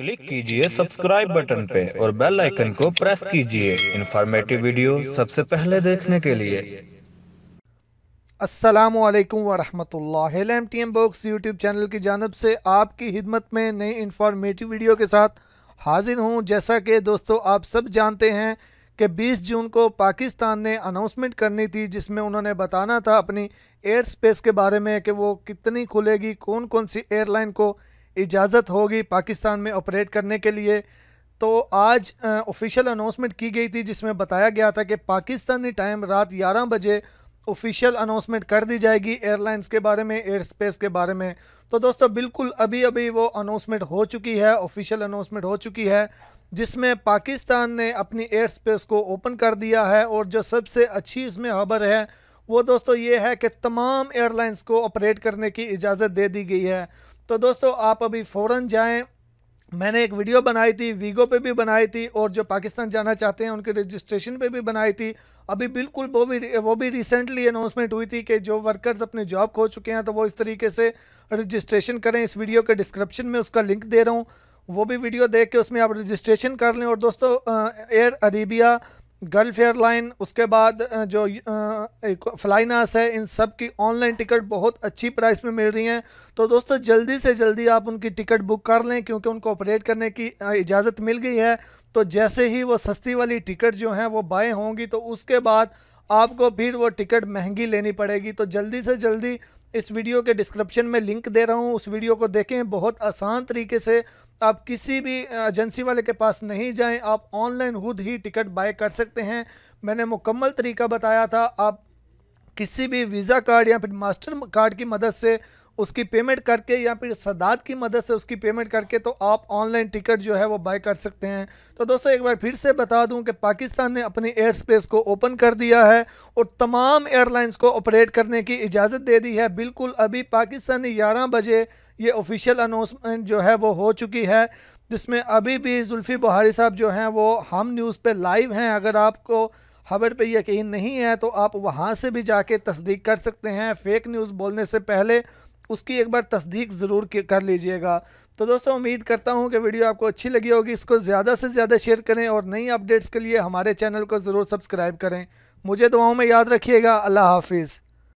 click कीजिए subscribe button पे और बेल आइकन को प्रेस कीजिए इंफॉर्मेटिव वीडियो सबसे पहले देखने के लिए अस्सलाम वालेकुम वरहमतुल्लाह M T M box YouTube channel की जानब से आपकी हिदमत में नई इंफॉर्मेटिव वीडियो के साथ हाजिर हूँ जैसा कि दोस्तों आप सब जानते हैं कि 20 जून को पाकिस्तान ने अनाउंसमेंट करनी थी जिसमें उन्होंने बताना था अपनी एयर स्पेस के बारे में कि वो कितनी खुलेगी कौन कौन सी एयरलाइन को इजाज़त होगी पाकिस्तान में ऑपरेट करने के लिए तो आज ऑफिशियल अनाउंसमेंट की गई थी जिसमें बताया गया था कि पाकिस्तानी टाइम रात 11 बजे ऑफिशियल अनाउंसमेंट कर दी जाएगी एयरलाइंस के बारे में एयर स्पेस के बारे में तो दोस्तों बिल्कुल अभी अभी वो अनाउंसमेंट हो चुकी है ऑफिशियल अनाउंसमेंट हो चुकी है जिसमें पाकिस्तान ने अपनी एयर स्पेस को ओपन कर दिया है और जो सबसे अच्छी इसमें खबर है वो दोस्तों ये है कि तमाम एयरलाइंस को ऑपरेट करने की इजाज़त दे दी गई है तो दोस्तों आप अभी फ़ौर जाएँ मैंने एक वीडियो बनाई थी वीगो पे भी बनाई थी और जो पाकिस्तान जाना चाहते हैं उनके रजिस्ट्रेशन पे भी बनाई थी अभी बिल्कुल वो भी वो भी रिसेंटली अनाउंसमेंट हुई थी कि जो वर्कर्स अपने जॉब खो चुके हैं तो वो इस तरीके से रजिस्ट्रेशन करें इस वीडियो के डिस्क्रिप्शन में उसका लिंक दे रहा हूँ वो भी वीडियो देख के उसमें आप रजिस्ट्रेशन कर लें और दोस्तों एयर अरेबिया गल्फ एयरलाइन उसके बाद जो एक फ्लाइनास है इन सब की ऑनलाइन टिकट बहुत अच्छी प्राइस में मिल रही हैं तो दोस्तों जल्दी से जल्दी आप उनकी टिकट बुक कर लें क्योंकि उनको ऑपरेट करने की इजाज़त मिल गई है तो जैसे ही वो सस्ती वाली टिकट जो हैं वो बाएँ होंगी तो उसके बाद आपको फिर वो टिकट महंगी लेनी पड़ेगी तो जल्दी से जल्दी इस वीडियो के डिस्क्रिप्शन में लिंक दे रहा हूँ उस वीडियो को देखें बहुत आसान तरीके से आप किसी भी एजेंसी वाले के पास नहीं जाएं आप ऑनलाइन खुद ही टिकट बाय कर सकते हैं मैंने मुकम्मल तरीका बताया था आप किसी भी वीज़ा कार्ड या फिर मास्टर कार्ड की मदद से उसकी पेमेंट करके या फिर सदात की मदद से उसकी पेमेंट करके तो आप ऑनलाइन टिकट जो है वो बाय कर सकते हैं तो दोस्तों एक बार फिर से बता दूं कि पाकिस्तान ने अपनी एयर स्पेस को ओपन कर दिया है और तमाम एयरलाइंस को ऑपरेट करने की इजाज़त दे दी है बिल्कुल अभी पाकिस्तानी ग्यारह बजे ये ऑफिशियल अनाउंसमेंट जो है वो हो चुकी है जिसमें अभी भी जुल्फ़ी बुहारी साहब जो हैं वो हम न्यूज़ पर लाइव हैं अगर आपको खबर पे यकीन नहीं है तो आप वहाँ से भी जाके तस्दीक कर सकते हैं फेक न्यूज़ बोलने से पहले उसकी एक बार तस्दीक ज़रूर कर लीजिएगा तो दोस्तों उम्मीद करता हूँ कि वीडियो आपको अच्छी लगी होगी इसको ज़्यादा से ज़्यादा शेयर करें और नई अपडेट्स के लिए हमारे चैनल को ज़रूर सब्सक्राइब करें मुझे दुआओं में याद रखिएगा अल्लाह हाफिज़